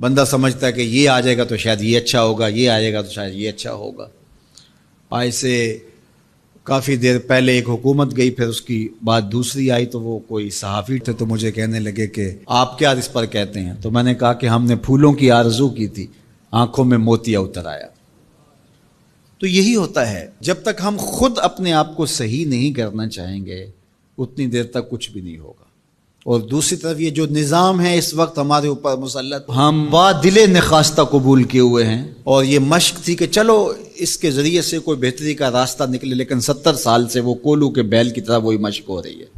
बंदा समझता है कि ये आ जाएगा तो शायद ये अच्छा होगा ये आ जाएगा तो शायद ये अच्छा होगा आज से काफ़ी देर पहले एक हुकूमत गई फिर उसकी बात दूसरी आई तो वो कोई सहाफ़ी थे तो मुझे कहने लगे कि आप क्या इस पर कहते हैं तो मैंने कहा कि हमने फूलों की आरजू की थी आंखों में मोतिया उतर आया तो यही होता है जब तक हम खुद अपने आप को सही नहीं करना चाहेंगे उतनी देर तक कुछ भी नहीं होगा और दूसरी तरफ ये जो निज़ाम है इस वक्त हमारे ऊपर मुसलत हम वा दिल नखास्ता कबूल किए हुए हैं और ये मश्क थी कि चलो इसके ज़रिए से कोई बेहतरी का रास्ता निकले लेकिन सत्तर साल से वो कोलू के बैल की तरह वही मश्क हो रही है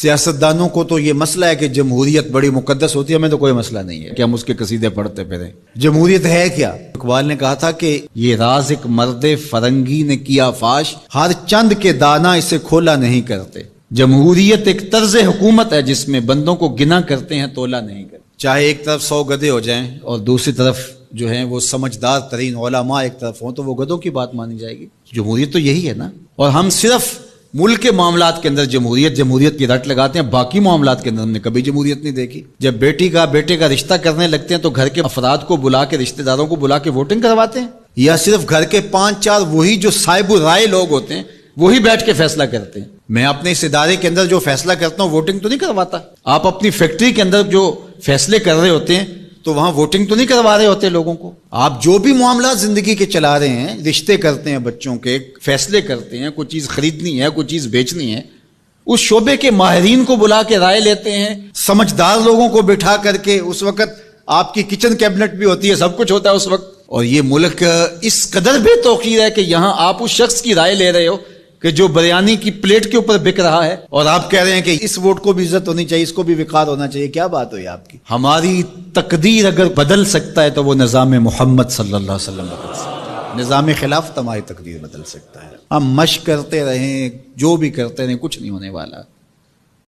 सियासतदानों को तो ये मसला है कि जमहूरियत बड़ी मुकदस होती है हमें तो कोई मसला नहीं है कि हम उसके कसीदे पढ़ते फिरें जमहूरियत है क्या इकबाल ने कहा था कि ये राज एक मर्द फरंगी ने किया फाश हर चंद के दाना इसे खोला नहीं करते जमहूरियत एक तर्ज हुकूमत है जिसमें बंदों को गिना करते हैं तोला नहीं करते चाहे एक तरफ सौ गधे हो जाएं और दूसरी तरफ जो है वो समझदार तरीन ओलामा एक तरफ हो तो वो गधों की बात मानी जाएगी जमहूरियत तो यही है ना और हम सिर्फ मुल्क के मामला के अंदर जमहूरियत जमहूरियत की रट लगाते हैं बाकी मामला के अंदर हमने कभी जमहूरियत नहीं देखी जब बेटी का बेटे का रिश्ता करने लगते हैं तो घर के अफराद को बुला के रिश्तेदारों को बुला के वोटिंग करवाते हैं या सिर्फ घर के पांच चार वही जो साहिब राय लोग होते हैं वही बैठ के फैसला करते हैं मैं अपने इस इदारे के अंदर जो फैसला करता हूँ वोटिंग तो नहीं करवाता आप अपनी फैक्ट्री के अंदर जो फैसले कर रहे होते हैं तो वहां वोटिंग तो नहीं करवा रहे होते लोगों को आप जो भी मामला जिंदगी के चला रहे हैं रिश्ते करते हैं बच्चों के फैसले करते हैं कोई चीज खरीदनी है कोई चीज बेचनी है उस शोबे के माहरीन को बुला के राय लेते हैं समझदार लोगों को बिठा करके उस वक्त आपकी किचन कैबिनेट भी होती है सब कुछ होता है उस वक्त और ये मुल्क इस कदर बेतौकीर है कि यहाँ आप उस शख्स की राय ले रहे हो कि जो बिरयानी की प्लेट के ऊपर बिक रहा है और आप कह रहे हैं कि इस वोट को भी इज्जत होनी चाहिए इसको भी विकार होना चाहिए क्या बात हुई आपकी हमारी तकदीर अगर बदल सकता है तो वो निज़ाम मोहम्मद सल्ला बदल सकता है निज़ाम खिलाफ तो हमारी तकदीर बदल सकता है हम मश करते रहें जो भी करते रहें कुछ नहीं होने वाला